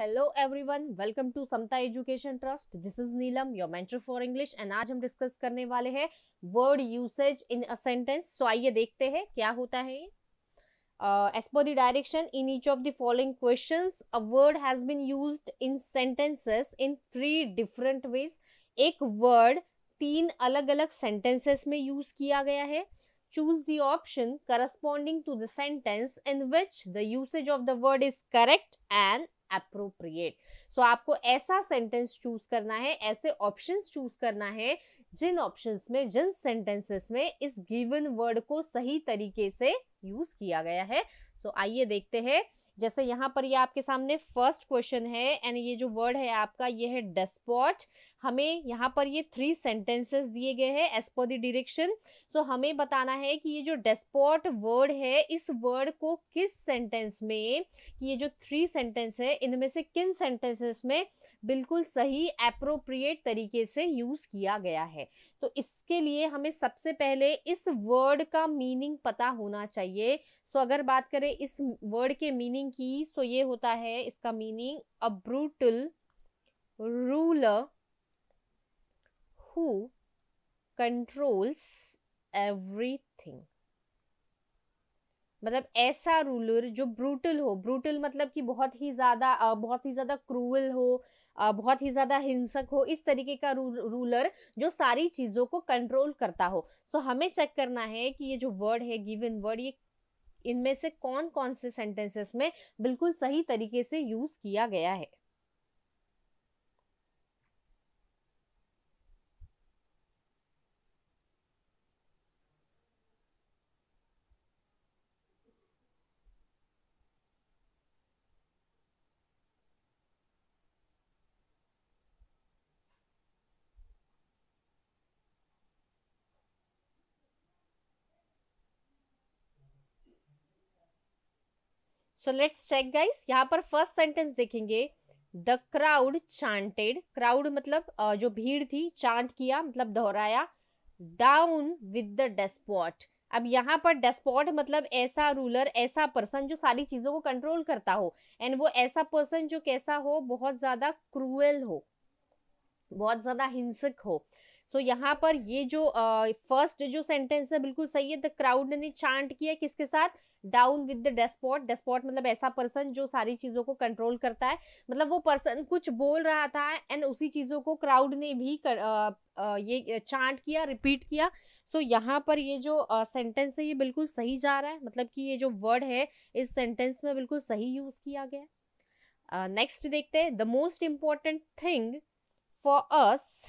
Hello everyone welcome to Samta education trust this is Neelam your mentor for English and आज हम discuss करने वाले हैं word usage in a sentence so आइए देखते हैं क्या होता है as per the direction in each of the following questions a word has been used in sentences in three different ways एक वर्ड तीन अलग अलग सेंटेंसेस में यूज किया गया है choose the option corresponding to the sentence in which the usage of the word is correct and appropriate so आपको ऐसा सेंटेंस चूज करना है ऐसे ऑप्शंस चूज करना है जिन ऑप्शंस में जिन सेंटेंसेस में इस गिवन वर्ड को सही तरीके से यूज किया गया है सो so, आइए देखते हैं जैसे यहाँ पर ये आपके सामने फर्स्ट क्वेश्चन है एंड ये जो वर्ड है आपका ये है डेस्पॉट हमें यहाँ पर ये थ्री सेंटेंसेस दिए गए हैं एज पर द डिरेक्शन तो हमें बताना है कि ये जो डेस्पॉट वर्ड है इस वर्ड को किस सेंटेंस में कि ये जो थ्री सेंटेंस है इनमें से किन सेंटेंसेस में बिल्कुल सही अप्रोप्रिएट तरीके से यूज़ किया गया है तो इसके लिए हमें सबसे पहले इस वर्ड का मीनिंग पता होना चाहिए सो अगर बात करें इस वर्ड के मीनिंग मीनिंग की सो ये होता है इसका meaning a brutal ruler who controls everything मतलब ऐसा रूलर जो ब्रूटल हो ब्रूटल मतलब कि बहुत ही ज़्यादा बहुत ही ज़्यादा क्रूअल हो बहुत ही ज़्यादा हिंसक हो इस तरीके का रूलर जो सारी चीज़ों को कंट्रोल करता हो सो so, हमें चेक करना है कि ये जो वर्ड है गिवन वर्ड ये इनमें से कौन कौन से सेंटेंसेस में बिल्कुल सही तरीके से यूज किया गया है सो लेट्स चेक गाइस यहाँ पर फर्स्ट सेंटेंस देखेंगे द क्राउड चांटेड क्राउड मतलब जो भीड़ थी चांट किया मतलब दोहराया डाउन विद द डेस्पॉट अब यहाँ पर डेस्पॉट मतलब ऐसा रूलर ऐसा पर्सन जो सारी चीज़ों को कंट्रोल करता हो एंड वो ऐसा पर्सन जो कैसा हो बहुत ज़्यादा क्रूएल हो बहुत ज़्यादा हिंसक हो सो so, यहाँ पर ये जो फर्स्ट uh, जो सेंटेंस है बिल्कुल सही है द क्राउड ने चांट किया किसके साथ down with the despot despot मतलब ऐसा पर्सन जो सारी चीज़ों को कंट्रोल करता है मतलब वो पर्सन कुछ बोल रहा था एंड उसी चीज़ों को क्राउड ने भी कर, आ, आ, ये चांट किया रिपीट किया सो so, यहाँ पर ये जो सेंटेंस है ये बिल्कुल सही जा रहा है मतलब कि ये जो वर्ड है इस सेंटेंस में बिल्कुल सही यूज़ किया गया नेक्स्ट uh, देखते हैं the most important thing for us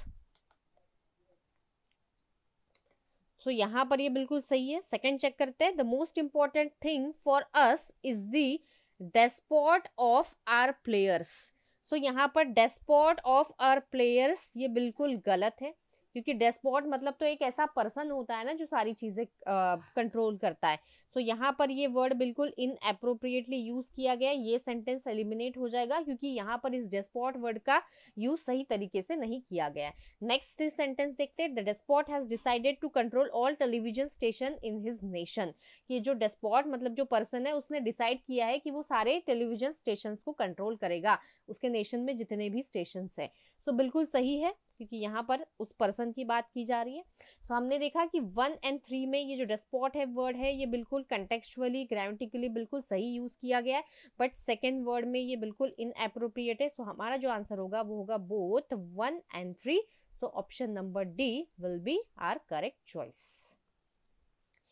so तो so, यहाँ पर ये बिल्कुल सही है सेकंड चेक करते हैं the most important thing for us is the despot of our players so यहाँ पर डेस्पॉट ऑफ आर प्लेयर्स ये बिल्कुल गलत है क्योंकि डेस्पॉट मतलब तो एक ऐसा पर्सन होता है ना जो सारी चीज़ें कंट्रोल करता है सो तो so, यहाँ पर ये वर्ड बिल्कुल इन अप्रोप्रिएटली यूज़ किया गया ये सेंटेंस एलिमिनेट हो जाएगा क्योंकि यहाँ पर इस डेस्पॉट वर्ड का यूज सही तरीके से नहीं किया गया नेक्स्ट सेंटेंस देखते हैं the despot has decided to control all television station in his nation ये जो डेस्पॉट मतलब जो पर्सन है उसने डिसाइड किया है कि वो सारे टेलीविजन स्टेशन को कंट्रोल करेगा उसके नेशन में जितने भी स्टेशन है सो so, बिल्कुल सही है क्योंकि यहाँ पर उस पर्सन की बात की जा रही है सो so, हमने देखा कि वन एंड थ्री में ये जो डेस्पॉट है वर्ड है ये बिल्कुल कंटेक्चुअली ग्रामेटिकली बिल्कुल सही यूज़ किया गया है बट सेकेंड वर्ड में ये बिल्कुल इनएप्रोप्रिएट है सो so, हमारा जो आंसर होगा वो होगा both one and three so option number D will be our correct choice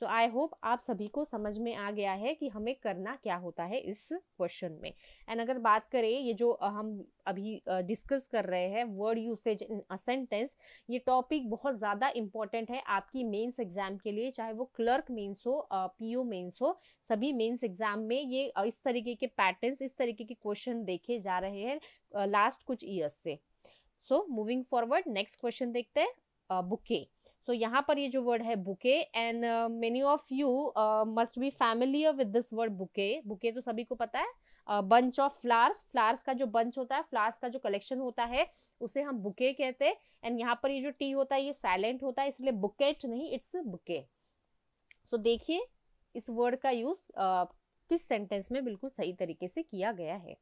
so I hope आप सभी को समझ में आ गया है कि हमें करना क्या होता है इस क्वेश्चन में एंड अगर बात करें ये जो हम अभी डिस्कस कर रहे हैं word usage in a sentence ये टॉपिक बहुत ज़्यादा इंपॉर्टेंट है आपकी मेंस एग्जाम के लिए चाहे वो क्लर्क मेंस हो पीओ मेंस हो सभी मेंस एग्जाम में ये इस तरीके के पैटर्न्स इस तरीके के क्वेश्चन देखे जा रहे हैं लास्ट कुछ ईयर्स से so moving forward next question देखते हैं बुके सो यहाँ पर ये जो वर्ड है bouquet and many of you must be familiar with this word bouquet bouquet तो सभी को पता है बंच ऑफ फ्लावर्स फ्लावर्स का जो बंच होता है फ्लावर्स का जो कलेक्शन होता है उसे हम बुके कहते हैं एंड यहाँ पर ये जो टी होता है ये साइलेंट होता है इसलिए बुकेट नहीं इट्स बुके सो देखिए इस वर्ड का यूज uh, किस सेंटेंस में बिल्कुल सही तरीके से किया गया है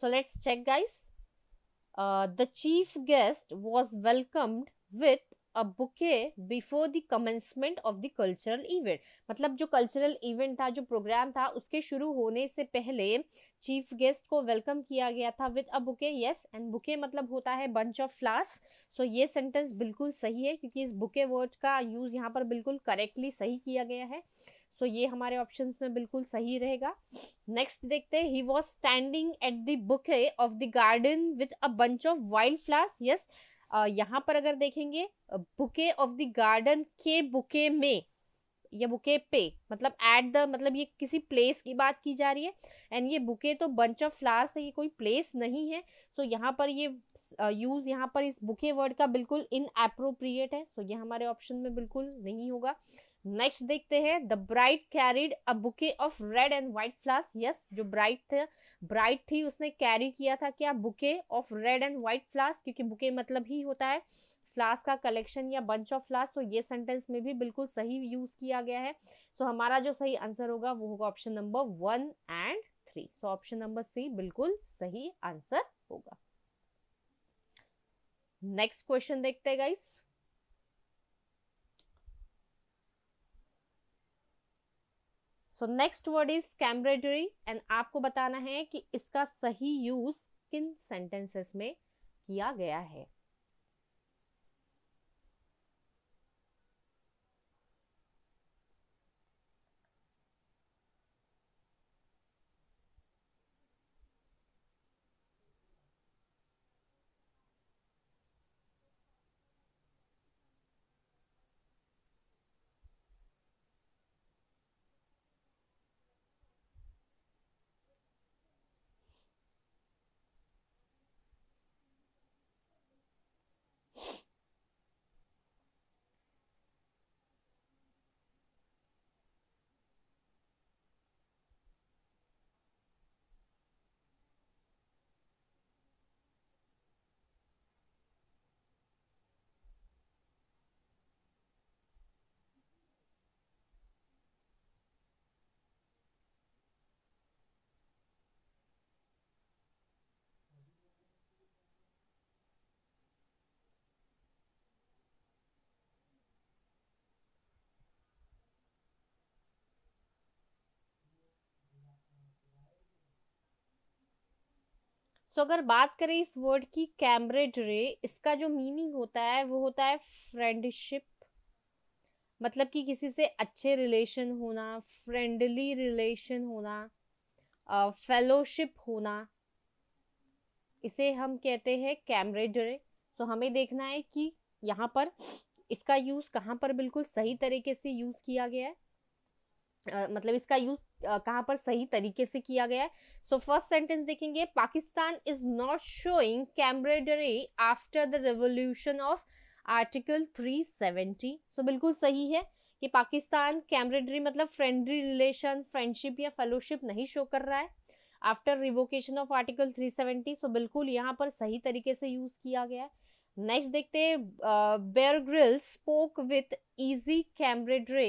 So let's check guys. Uh, the chief guest was welcomed with a bouquet before the commencement of the cultural event मतलब जो कल्चरल इवेंट था जो प्रोग्राम था उसके शुरू होने से पहले चीफ गेस्ट को वेलकम किया गया था with a bouquet yes and bouquet मतलब होता है बंच ऑफ फ्लास सो ये सेंटेंस बिल्कुल सही है क्योंकि इस बुके वर्ड का यूज़ यहाँ पर बिल्कुल करेक्टली सही किया गया है सो so, ये हमारे ऑप्शन में बिल्कुल सही रहेगा नेक्स्ट देखते हैं he was standing at the bouquet of the garden with a bunch of wild flowers yes यहाँ पर अगर देखेंगे बुके ऑफ द गार्डन के बुके में या बुके पे मतलब एट द मतलब ये किसी प्लेस की बात की जा रही है एंड ये बुके तो बंच ऑफ फ्लावर्स है ये कोई प्लेस नहीं है सो so, यहाँ पर ये यूज़ uh, यहाँ पर इस बुके वर्ड का बिल्कुल इन है सो so, ये हमारे ऑप्शन में बिल्कुल नहीं होगा नेक्स्ट देखते हैं the bright carried a bouquet of red and white flowers yes जो ब्राइट थे ब्राइट थी उसने कैरी किया था क्या bouquet of red and white flowers क्योंकि बुके मतलब ही होता है फ्लास का कलेक्शन या बंच ऑफ फ्लास तो ये सेंटेंस में भी बिल्कुल सही यूज किया गया है सो so, हमारा जो सही आंसर होगा वो होगा option number one and three so option number C बिल्कुल सही आंसर होगा नेक्स्ट क्वेश्चन देखते हैं guys so next word is camaraderie and आपको बताना है कि इसका सही यूज किन सेंटेंसेस में किया गया है सो अगर बात करें इस वर्ड की कैम्ब्रिज रे इसका जो मीनिंग होता है वो होता है फ्रेंडशिप मतलब कि किसी से अच्छे रिलेशन होना फ्रेंडली रिलेशन होना फेलोशिप होना इसे हम कहते हैं कैम्ब्रिज रे तो हमें देखना है कि यहाँ पर इसका यूज़ कहाँ पर बिल्कुल सही तरीके से यूज़ किया गया है मतलब इसका यूज कहाँ पर सही तरीके से किया गया है सो फर्स्ट सेंटेंस देखेंगे Pakistan is not showing camaraderie after the revolution of article 370 so बिल्कुल सही है कि पाकिस्तान कैम्ब्रेडरी मतलब फ्रेंडली रिलेशन फ्रेंडशिप या फेलोशिप नहीं शो कर रहा है after revocation of article 370 so बिल्कुल यहाँ पर सही तरीके से यूज किया गया है नेक्स्ट देखते हैं bear spoke with easy camaraderie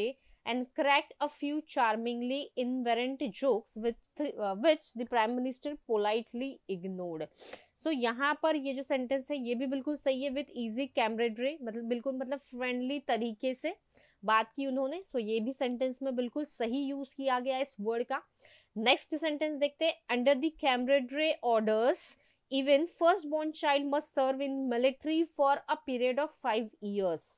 and cracked a few charmingly inverent jokes which, uh, which the prime minister politely ignored. So so, यहाँ पर ये जो सेंटेंस है ये भी बिल्कुल सही है विथ ईजी कैम्ब्रेड्रे मतलब बिल्कुल मतलब फ्रेंडली तरीके से बात की उन्होंने सो so, ये भी सेंटेंस में बिल्कुल सही यूज किया गया इस वर्ड का नेक्स्ट सेंटेंस देखते हैं under the camaraderie orders even first born child must serve in military for a period of five years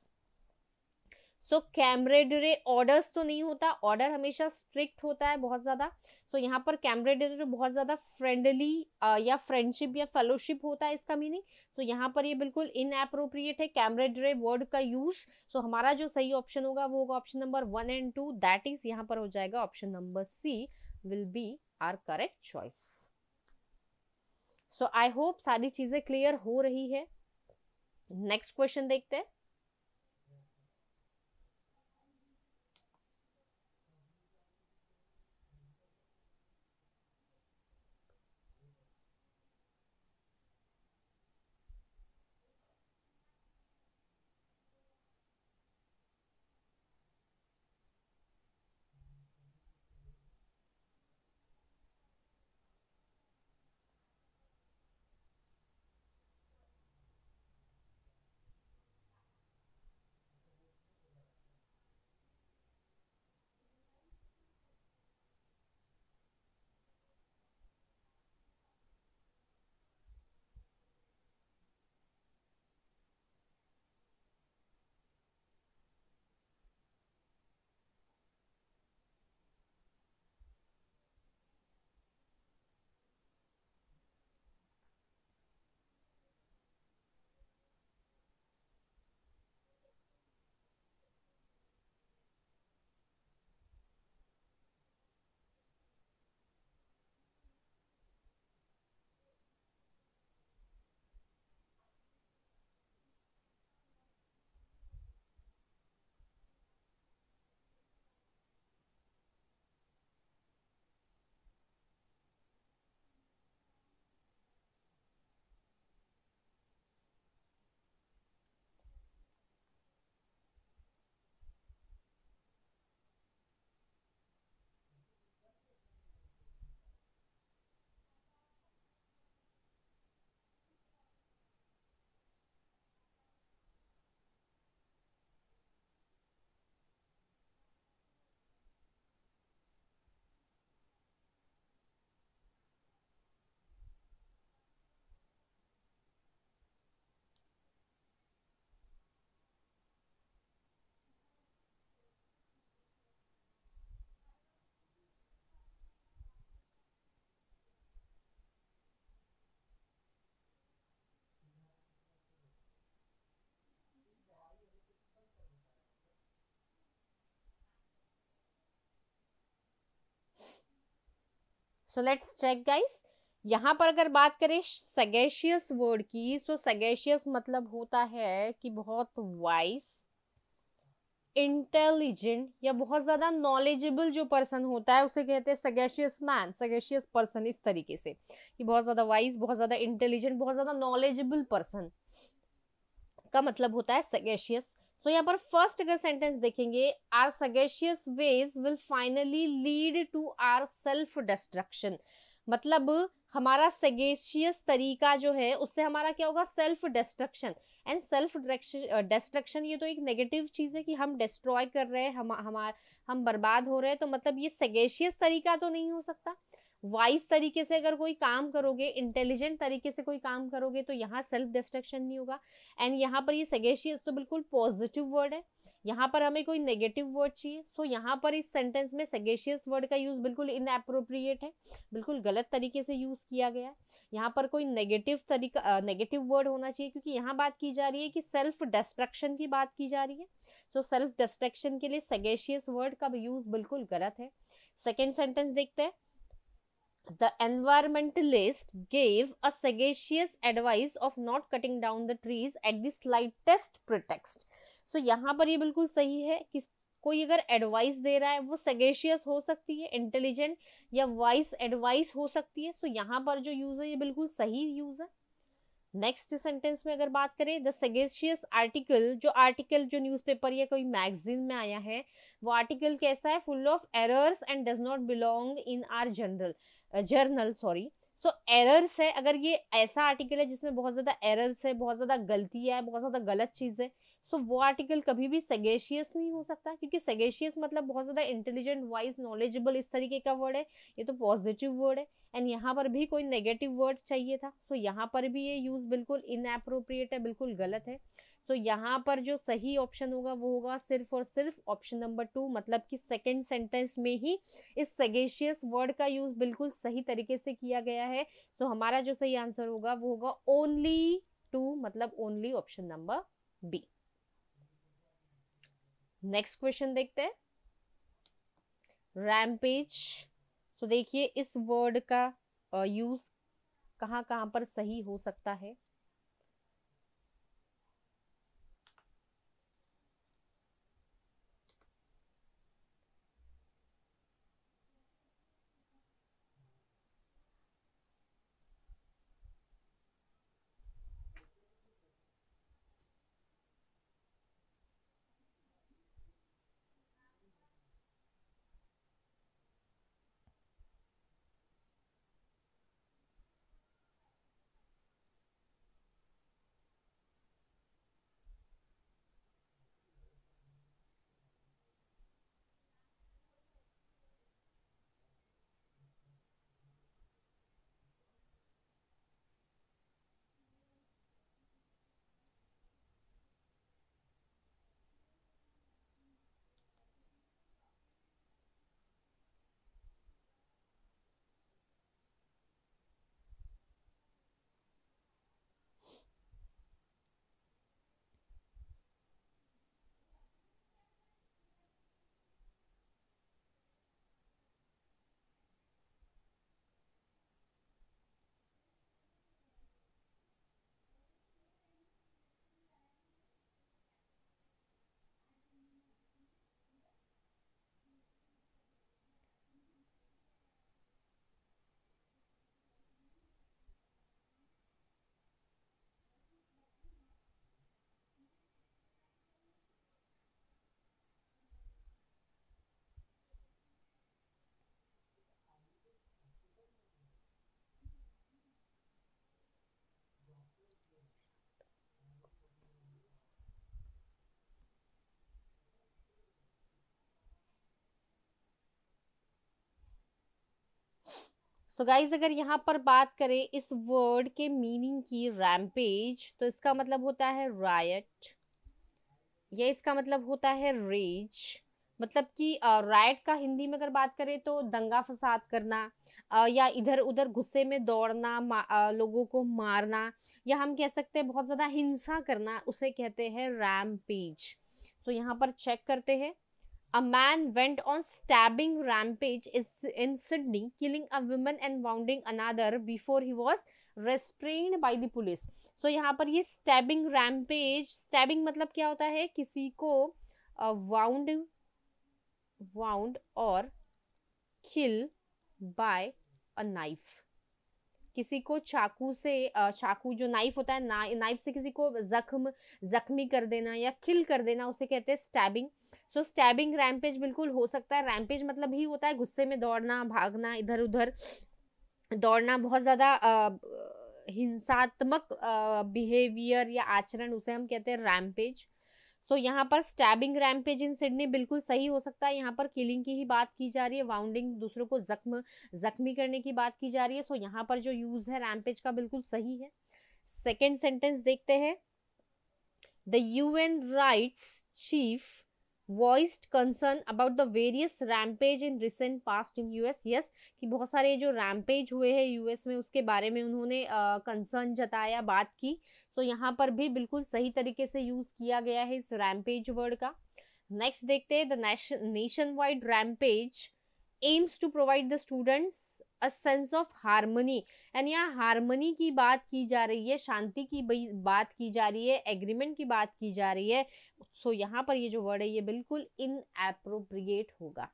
so camaraderie orders तो नहीं होता ऑर्डर हमेशा स्ट्रिक्ट होता है बहुत ज़्यादा सो so, यहाँ पर कैमरेडरे तो बहुत ज़्यादा फ्रेंडली या फ्रेंडशिप या फेलोशिप होता है इसका मीनिंग तो so, यहाँ पर ये बिल्कुल इनएप्रोप्रिएट है कैमरेडरे वर्ड का यूज़ सो so, हमारा जो सही ऑप्शन होगा वो होगा option number one and two that is यहाँ पर हो जाएगा option number C will be our correct choice so I hope सारी चीज़ें क्लियर हो रही है नेक्स्ट क्वेश्चन देखते हैं सो लेट्स चेक गाइस यहाँ पर अगर बात करें सगेशियस वर्ड की सो so सगेशियस मतलब होता है कि बहुत वाइस इंटेलिजेंट या बहुत ज़्यादा नॉलेजेबल जो पर्सन होता है उसे कहते हैं सगेशियस मैन सगेशियस पर्सन इस तरीके से कि बहुत ज़्यादा वाइज बहुत ज़्यादा इंटेलिजेंट बहुत ज़्यादा नॉलेजेबल पर्सन का मतलब होता है सगेशियस सो so, यहाँ पर फर्स्ट अगर सेंटेंस देखेंगे our sagacious ways will finally lead to our self destruction मतलब हमारा सगेशियस तरीका जो है उससे हमारा क्या होगा self destruction and self destruction ये तो एक नेगेटिव चीज़ है कि हम डिस्ट्रॉय कर रहे हैं हम हमार हम बर्बाद हो रहे हैं तो मतलब ये सगेशियस तरीका तो नहीं हो सकता वाइज तरीके से अगर कोई काम करोगे इंटेलिजेंट तरीके से कोई काम करोगे तो यहाँ सेल्फ डिस्ट्रक्शन नहीं होगा एंड यहाँ पर ये सगेशियस तो बिल्कुल पॉजिटिव वर्ड है यहाँ पर हमें कोई नेगेटिव वर्ड चाहिए सो so, यहाँ पर इस सेंटेंस में सगेशियस वर्ड का यूज़ बिल्कुल इनएप्रोप्रिएट है बिल्कुल गलत तरीके से यूज़ किया गया है यहाँ पर कोई नेगेटिव तरीका नेगेटिव वर्ड होना चाहिए क्योंकि यहाँ बात की जा रही है कि सेल्फ डिस्ट्रक्शन की बात की जा रही है तो सेल्फ डिस्ट्रक्शन के लिए सगेशियस वर्ड का यूज़ बिल्कुल गलत है सेकेंड सेंटेंस देखते हैं the environmentalist gave a sagacious advice of not cutting down the trees at the slightest pretext so yahan par ye bilkul sahi hai ki कोई अगर एडवाइस दे रहा है वो सगेशियस हो सकती है इंटेलिजेंट या वाइस एडवाइस हो सकती है सो so यहाँ पर जो यूज़ है ये बिल्कुल सही यूज़ है नेक्स्ट सेंटेंस में अगर बात करें द सगेशियस आर्टिकल जो आर्टिकल जो न्यूज़पेपर या कोई मैगजीन में आया है वो आर्टिकल कैसा है full of errors and does not belong in our general journal sorry so errors है अगर ये ऐसा आर्टिकल है जिसमें बहुत ज़्यादा एरर्स है बहुत ज़्यादा गलती है बहुत ज़्यादा गलत चीज़ है सो so, वो आर्टिकल कभी भी सगेशियस नहीं हो सकता क्योंकि सगेशियस मतलब बहुत ज़्यादा इंटेलिजेंट वाइज नॉलेजेबल इस तरीके का वर्ड है ये तो पॉजिटिव वर्ड है एंड यहाँ पर भी कोई नेगेटिव वर्ड चाहिए था सो so, यहाँ पर भी ये यूज़ बिल्कुल इनएप्रोप्रिएट है बिल्कुल गलत है सो so, यहाँ पर जो सही ऑप्शन होगा वो होगा सिर्फ और सिर्फ ऑप्शन नंबर टू मतलब कि सेकेंड सेंटेंस में ही इस सगेशियस वर्ड का यूज़ बिल्कुल सही तरीके से किया गया है सो so, हमारा जो सही आंसर होगा वो होगा ओनली टू मतलब only option number B next question देखते हैं रैम्पेज तो देखिए इस वर्ड का यूज कहाँ कहाँ पर सही हो सकता है सो so गाइज अगर यहाँ पर बात करें इस वर्ड के मीनिंग की रैम्पेज तो इसका मतलब होता है रायट या इसका मतलब होता है रेज मतलब कि राइट का हिंदी में अगर बात करें तो दंगा फसाद करना आ, या इधर उधर गुस्से में दौड़ना लोगों को मारना या हम कह सकते हैं बहुत ज़्यादा हिंसा करना उसे कहते हैं रैम तो यहाँ पर चेक करते हैं a man went on stabbing rampage in Sydney, killing a woman and wounding another before he was restrained by the police. So yahan par ye stabbing rampage, stabbing matlab kya hota hai kisi ko wound, wound or kill by a knife. किसी को चाकू से चाकू जो knife होता है ना knife से किसी को जख्म जख्मी कर देना या किल कर देना उसे कहते हैं स्टैबिंग सो स्टैबिंग रैम्पेज बिल्कुल हो सकता है रैम्पेज मतलब ही होता है गुस्से में दौड़ना भागना इधर उधर दौड़ना बहुत ज़्यादा हिंसात्मक बिहेवियर या आचरण उसे हम कहते हैं रैम्पेज सो तो so, यहाँ पर स्टैबिंग रैम्पेज इन सिडनी बिल्कुल सही हो सकता है यहाँ पर किलिंग की ही बात की जा रही है वाउंडिंग दूसरों को जख्म जख्मी करने की बात की जा रही है सो so, यहाँ पर जो यूज है रैम्पेज का बिल्कुल सही है सेकेंड सेंटेंस देखते हैं the U N rights chief voiced concern about the various rampage in recent past in U S yes कि बहुत सारे जो रैम्पेज हुए हैं यू एस में उसके बारे में उन्होंने कंसर्न uh, जताया बात की सो so, यहाँ पर भी बिल्कुल सही तरीके से यूज़ किया गया है इस रैम्पेज वर्ड का नेक्स्ट देखते हैं the nationwide rampage aims to provide the students a sense of harmony and यहाँ हारमोनी की बात की जा रही है शांति की बात की जा रही है एग्रीमेंट की बात की जा रही है सो so, यहाँ पर ये जो वर्ड है ये बिल्कुल इनएप्रोप्रिएट होगा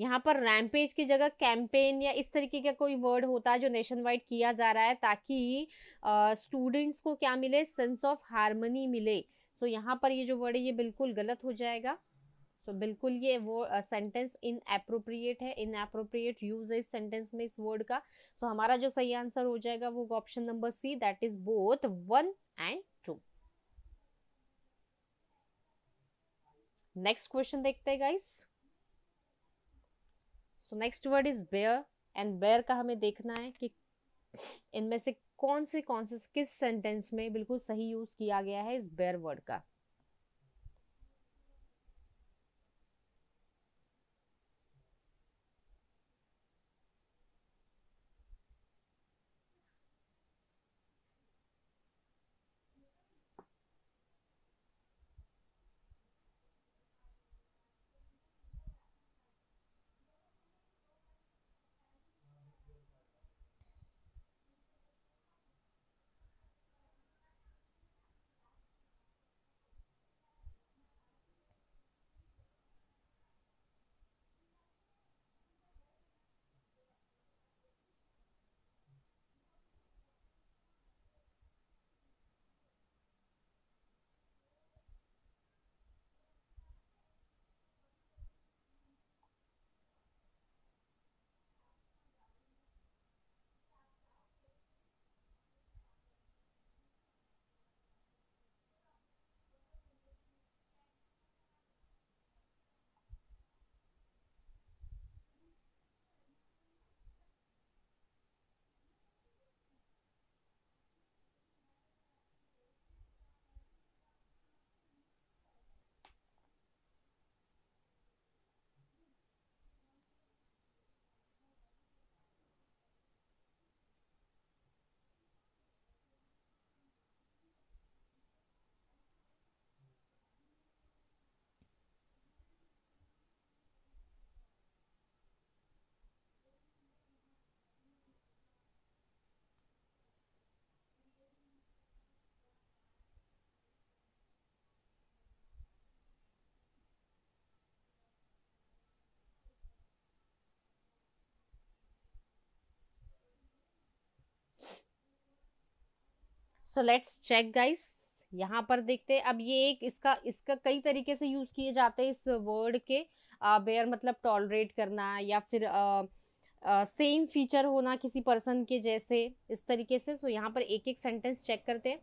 यहाँ पर रैमपेज की जगह कैंपेन या इस तरीके का कोई वर्ड होता है जो नेशन वाइड किया जा रहा है ताकि स्टूडेंट्स को क्या मिले सेंस ऑफ हारमोनी मिले तो यहाँ पर ये जो वर्ड है ये बिल्कुल गलत हो जाएगा सो बिल्कुल ये वो सेंटेंस इन अप्रोप्रिएट है इन अप्रोप्रिएट यूज है इस सेंटेंस में इस वर्ड का सो so, हमारा जो सही आंसर हो जाएगा वो option number C that is both one and two next question देखते हैं guys so next word is bear and bear का हमें देखना है कि इनमें से कौन से कौन से किस सेंटेंस में बिल्कुल सही यूज किया गया है इस बेयर वर्ड का सो लेट्स चेक गाइस यहाँ पर देखते हैं अब ये एक इसका इसका कई तरीके से यूज़ किए जाते हैं इस वर्ड के बेयर मतलब टॉलरेट करना या फिर सेम फीचर होना किसी पर्सन के जैसे इस तरीके से सो so, यहाँ पर एक एक सेंटेंस चेक करते हैं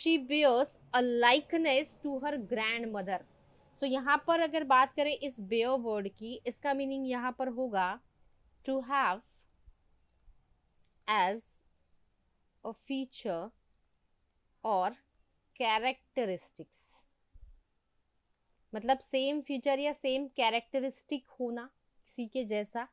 she bears a likeness to her grandmother so यहाँ पर अगर बात करें इस बेयर वर्ड की इसका मीनिंग यहाँ पर होगा to have as a feature और कैरेक्टरिस्टिक्स मतलब सेम फीचर या सेम कैरेक्टरिस्टिक होना किसी के जैसा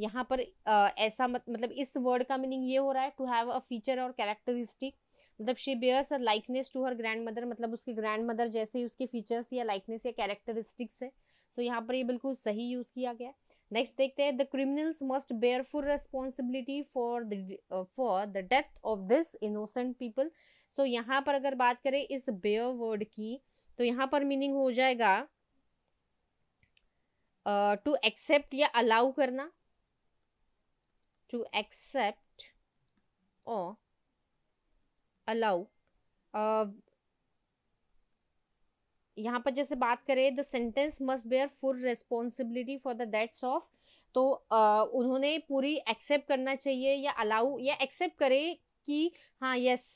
यहाँ पर आ, ऐसा मत, मतलब इस वर्ड का मीनिंग ये हो रहा है टू हैव अ फीचर और कैरेक्टरिस्टिक मतलब she bears a likeness to her grandmother मतलब उसकी ग्रैंड मदर जैसे ही उसके फीचर्स या लाइकनेस या कैरेक्टरिस्टिक्स है तो so, यहाँ पर ये बिल्कुल सही यूज़ किया गया नेक्स्ट देखते हैं the criminals must bear full responsibility for the for the death of this innocent people so so, यहाँ पर अगर बात करें इस बेयर वर्ड की तो यहाँ पर मीनिंग हो जाएगा टू uh, एक्सेप्ट या अलाउ करना टू एक्सेप्ट और अलाउ यहाँ पर जैसे बात करें the sentence must bear full responsibility for the deaths of तो uh, उन्होंने पूरी एक्सेप्ट करना चाहिए या अलाउ या एक्सेप्ट करे कि हाँ यस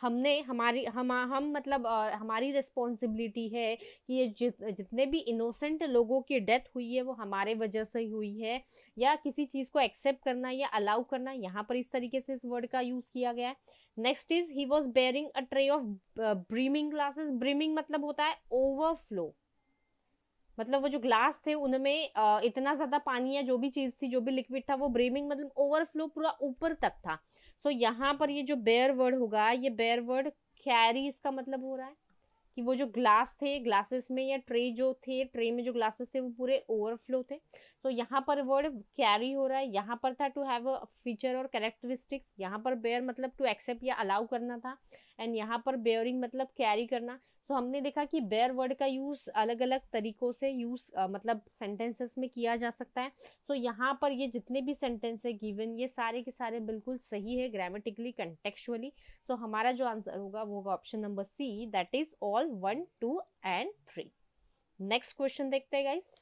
हमने हमारी हम हम मतलब हमारी रिस्पॉन्सिबिलिटी है कि ये जित, जितने भी इनोसेंट लोगों की डेथ हुई है वो हमारे वजह से ही हुई है या किसी चीज़ को एक्सेप्ट करना या अलाउ करना यहाँ पर इस तरीके से इस वर्ड का यूज़ किया गया है next is he was bearing a tray of brimming glasses brimming मतलब होता है ओवरफ्लो मतलब वो जो ग्लास थे उनमें इतना ज़्यादा पानी या जो भी चीज़ थी जो भी लिक्विड था वो ब्रेमिंग मतलब ओवरफ्लो पूरा ऊपर तक था सो so, यहाँ पर ये जो बेयर वर्ड होगा ये बेयर वर्ड कैरी इसका मतलब हो रहा है कि वो जो ग्लास थे ग्लासेस में या ट्रे जो थे ट्रे में जो ग्लासेस थे वो पूरे ओवरफ्लो थे तो यहाँ पर वर्ड कैरी हो रहा है यहाँ पर था टू हैव अ फीचर और कैरेक्टरिस्टिक्स यहाँ पर बेयर मतलब टू एक्सेप्ट या अलाउ करना था एंड यहाँ पर बेयरिंग मतलब कैरी करना तो हमने देखा कि बेयर वर्ड का यूज़ अलग अलग तरीकों से यूज़ मतलब सेंटेंसेस में किया जा सकता है सो so, यहाँ पर ये जितने भी सेंटेंस है गिवन ये सारे के सारे बिल्कुल सही है ग्रामेटिकली कंटेक्चुअली सो हमारा जो आंसर होगा वो होगा option number C that is all one two and three next question देखते हैं guys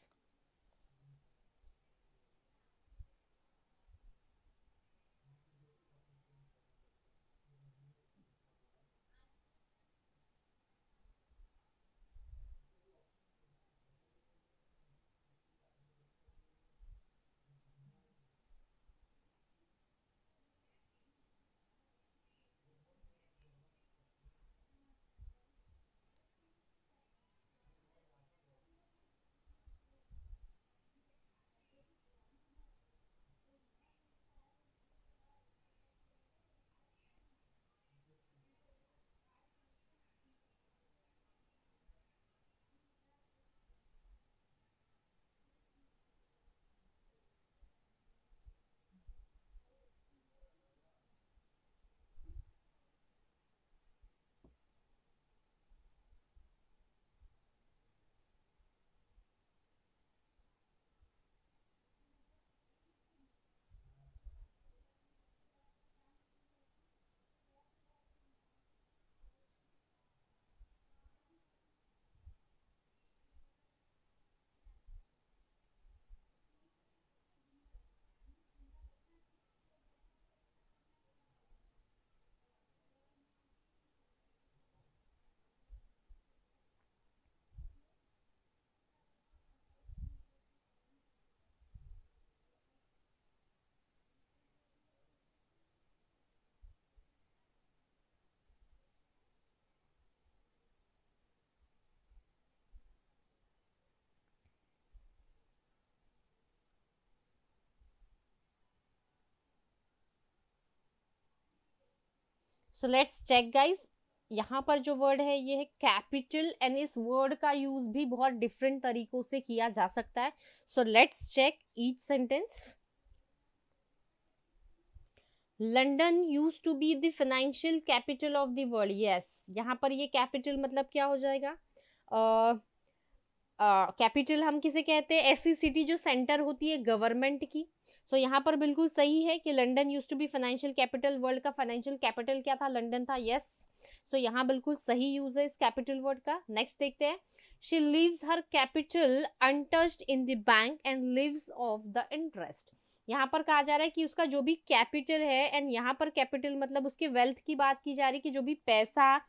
so let's check guys यहाँ पर जो वर्ड है ये है कैपिटल एंड इस वर्ड का यूज भी बहुत डिफरेंट तरीकों से किया जा सकता है so let's check each sentence London used to be the financial capital of the world yes यहाँ पर ये कैपिटल मतलब क्या हो जाएगा कैपिटल uh, uh, हम किसे कहते हैं ऐसी सिटी जो सेंटर होती है गवर्नमेंट की सो so, यहाँ पर बिल्कुल सही है कि London used to be financial capital world का फाइनेंशियल कैपिटल क्या था लंडन था यस सो यहाँ बिल्कुल सही यूज है इस कैपिटल वर्ड का नेक्स्ट देखते हैं she lives her capital untouched in the bank and lives off the interest यहाँ पर कहा जा रहा है कि उसका जो भी कैपिटल है एंड यहाँ पर कैपिटल मतलब उसके वेल्थ की बात की जा रही है कि जो भी पैसा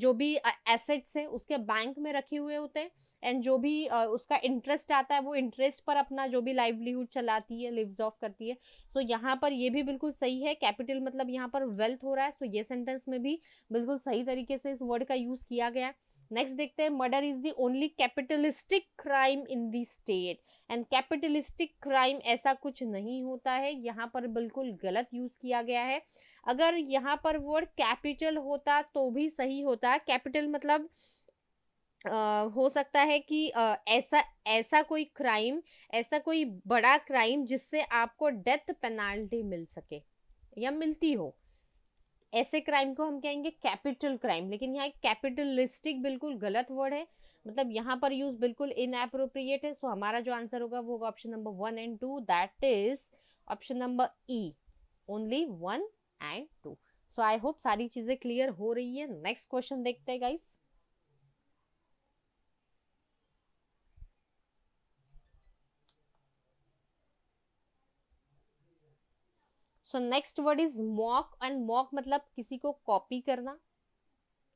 जो भी एसेट्स है उसके बैंक में रखे हुए होते हैं एंड जो भी उसका इंटरेस्ट आता है वो इंटरेस्ट पर अपना जो भी लाइवलीहुड चलाती है लिव्स ऑफ करती है सो so, यहाँ पर ये भी बिल्कुल सही है कैपिटल मतलब यहाँ पर वेल्थ हो रहा है सो so, ये सेंटेंस में भी बिल्कुल सही तरीके से इस वर्ड का यूज़ किया गया है नेक्स्ट देखते हैं murder is the only capitalistic crime in the state and capitalistic crime ऐसा कुछ नहीं होता है यहाँ पर बिल्कुल गलत यूज़ किया गया है अगर यहाँ पर वर्ड कैपिटल होता तो भी सही होता कैपिटल मतलब आ, हो सकता है कि आ, ऐसा ऐसा कोई क्राइम ऐसा कोई बड़ा क्राइम जिससे आपको डेथ पेनाल्टी मिल सके या मिलती हो ऐसे क्राइम को हम कहेंगे कैपिटल क्राइम लेकिन यहाँ कैपिटलिस्टिक बिल्कुल गलत वर्ड है मतलब यहाँ पर यूज बिल्कुल इनएप्रोप्रिएट है सो हमारा जो आंसर होगा वो होगा option number one and two that is option number E only one and two so I hope सारी चीज़ें क्लियर हो रही है नेक्स्ट क्वेश्चन देखते हैं guys so next word is mock and mock मतलब किसी को कॉपी करना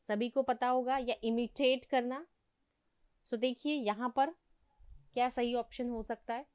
सभी को पता होगा या इमिटेट करना सो so, देखिए यहाँ पर क्या सही ऑप्शन हो सकता है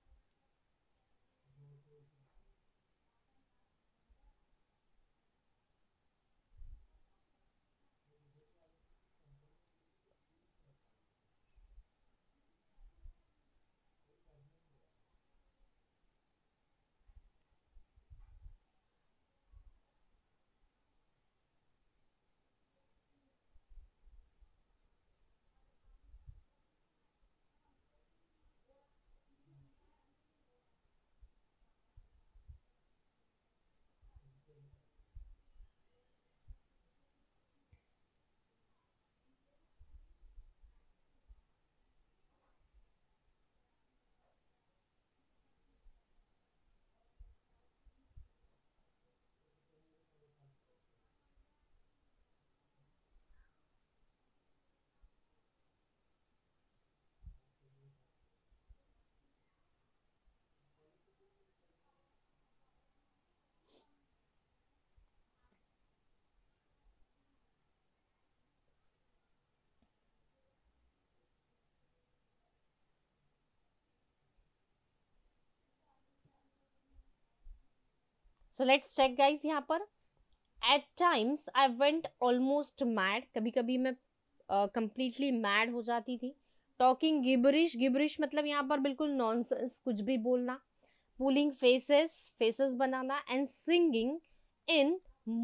सो लेट्स चेक गाइज यहाँ पर at times I went almost mad कभी कभी मैं कम्प्लीटली uh, मैड हो जाती थी टॉकिंग गिबरिश गिबरिश मतलब यहाँ पर बिल्कुल नॉनसेंस कुछ भी बोलना पुलिंग फेसेस फेसेस बनाना and singing in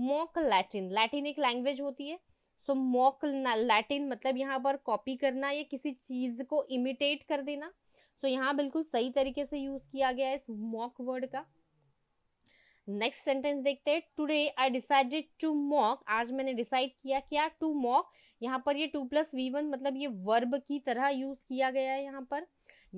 mock Latin Latin एक लैंग्वेज होती है सो मॉक लैटिन मतलब यहाँ पर कॉपी करना या किसी चीज़ को इमिटेट कर देना सो so, यहाँ बिल्कुल सही तरीके से यूज़ किया गया है इस मॉक वर्ड का नेक्स्ट सेंटेंस देखते हैं today I decided to mock आज मैंने डिसाइड किया क्या टू मॉक यहाँ पर ये टू प्लस वी वन मतलब ये वर्ब की तरह यूज किया गया है यहाँ पर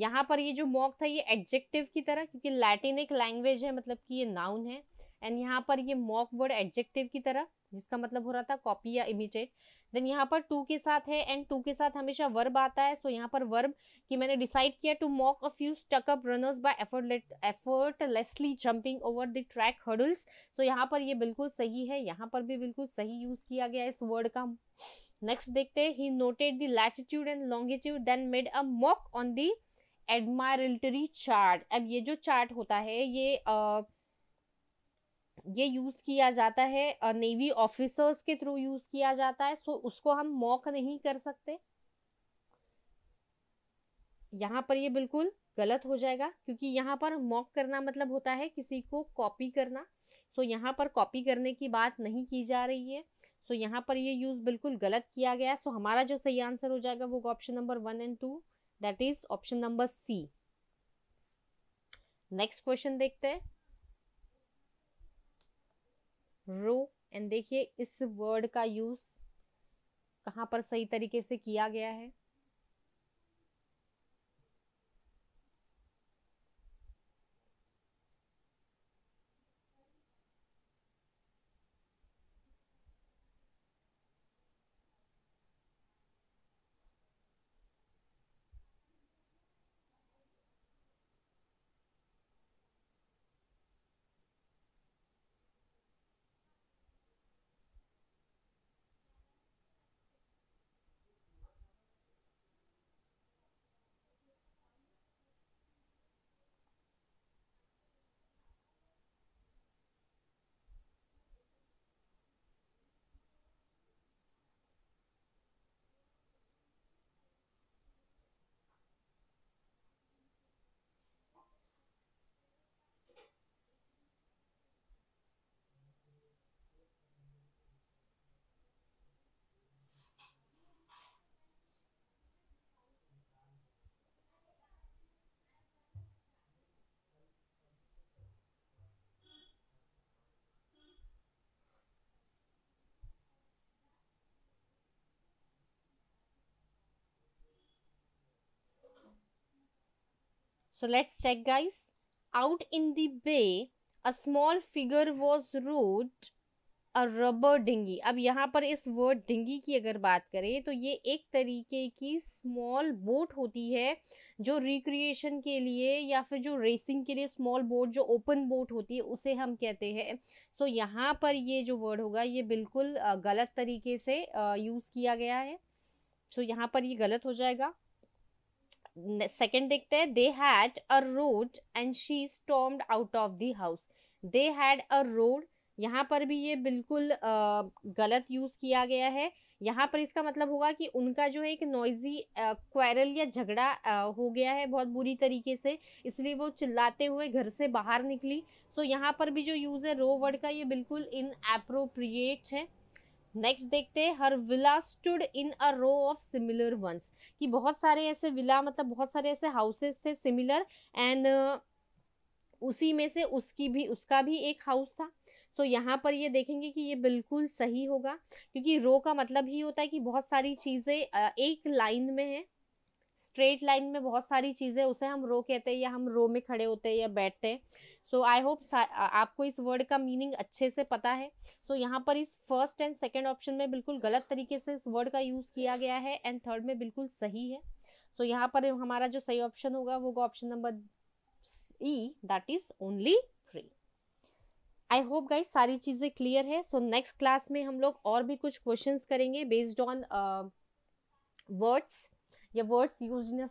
यहाँ पर ये जो मॉक था ये एडजेक्टिव की तरह क्योंकि लैटिन एक लैंग्वेज है मतलब कि ये नाउन है एंड यहाँ पर ये मॉक वर्ड एडजेक्टिव की तरह जिसका मतलब हो रहा था कॉपी या इमिटेट देन यहाँ पर टू के साथ है एंड टू के साथ हमेशा वर्ब आता है सो so यहाँ पर वर्ब कि मैंने डिसाइड किया to mock a few stuck up runners by effortlessly jumping over the track hurdles so यहाँ पर ये बिल्कुल सही है यहाँ पर भी बिल्कुल सही यूज किया गया इस वर्ड का नेक्स्ट देखते he noted the latitude and longitude then made a mock on the admiralty chart अब ये जो चार्ट होता है ये uh, ये यूज़ किया जाता है नेवी ऑफिसर्स के थ्रू यूज़ किया जाता है सो उसको हम मॉक नहीं कर सकते यहाँ पर ये बिल्कुल गलत हो जाएगा क्योंकि यहाँ पर मॉक करना मतलब होता है किसी को कॉपी करना सो so, यहाँ पर कॉपी करने की बात नहीं की जा रही है सो so, यहाँ पर ये यूज़ बिल्कुल गलत किया गया सो so, हमारा जो सही आंसर हो जाएगा वो option number one and two that is option number C next question देखते हैं रो एंड देखिए इस वर्ड का यूज़ कहाँ पर सही तरीके से किया गया है So let's check guys. Out in the bay, a small figure was rowed a rubber dinghy. अब यहाँ पर इस वर्ड डिंगी की अगर बात करें तो ये एक तरीके की स्मॉल बोट होती है जो रिक्रिएशन के लिए या फिर जो रेसिंग के लिए स्मॉल बोट जो ओपन बोट होती है उसे हम कहते हैं सो so, यहाँ पर ये जो वर्ड होगा ये बिल्कुल गलत तरीके से यूज़ किया गया है सो so, यहाँ पर ये गलत हो जाएगा सेकेंड देखते हैं they had a row and she stormed out of the house they had a row यहाँ पर भी ये बिल्कुल आ, गलत यूज़ किया गया है यहाँ पर इसका मतलब होगा कि उनका जो है एक नॉइजी क्वायरल या झगड़ा हो गया है बहुत बुरी तरीके से इसलिए वो चिल्लाते हुए घर से बाहर निकली सो यहाँ पर भी जो यूज़ है रो वर्ड का ये बिल्कुल इन है नेक्स्ट देखते हैं her villa stood in a row of similar ones कि बहुत सारे ऐसे विला मतलब बहुत सारे ऐसे हाउसेस थे सिमिलर एंड uh, उसी में से उसकी भी उसका भी एक हाउस था तो so, यहाँ पर ये देखेंगे कि ये बिल्कुल सही होगा क्योंकि रो का मतलब ही होता है कि बहुत सारी चीज़ें uh, एक लाइन में है स्ट्रेट लाइन में बहुत सारी चीज़ें उसे हम रो कहते हैं या हम रो में खड़े होते हैं या बैठते हैं सो आई होप आपको इस वर्ड का मीनिंग अच्छे से पता है सो so, यहाँ पर इस फर्स्ट एंड सेकेंड ऑप्शन में बिल्कुल गलत तरीके से इस वर्ड का यूज़ किया गया है एंड थर्ड में बिल्कुल सही है सो so, यहाँ पर हमारा जो सही ऑप्शन होगा वो होगा option number E that is only three I hope guys सारी चीज़ें क्लियर है सो नेक्स्ट क्लास में हम लोग और भी कुछ क्वेश्चन करेंगे बेस्ड ऑन वर्ड्स या वर्ड्स यूज इन